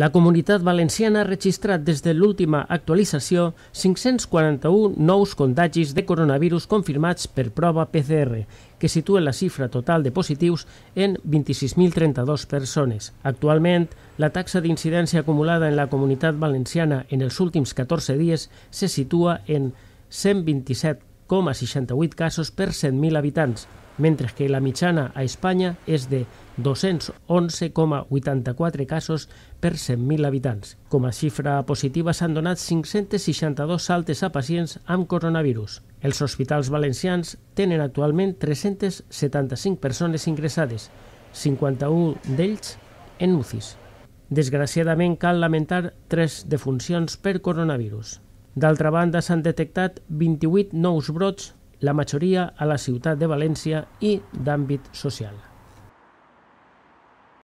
La comunitat valenciana ha registrat des de l'última actualització 541 nous contagis de coronavirus confirmats per prova PCR, que situen la xifra total de positius en 26.032 persones. Actualment, la taxa d'incidència acumulada en la comunitat valenciana en els últims 14 dies se situa en 127,68 casos per 100.000 habitants, mentre que la mitjana a Espanya és de 211,84 casos per 100.000 habitants. Com a xifra positiva s'han donat 562 saltes a pacients amb coronavirus. Els hospitals valencians tenen actualment 375 persones ingressades, 51 d'ells en UCIs. Desgraciadament cal lamentar 3 defuncions per coronavirus. D'altra banda, s'han detectat 28 nous brots la majoria a la ciutat de València i d'àmbit social.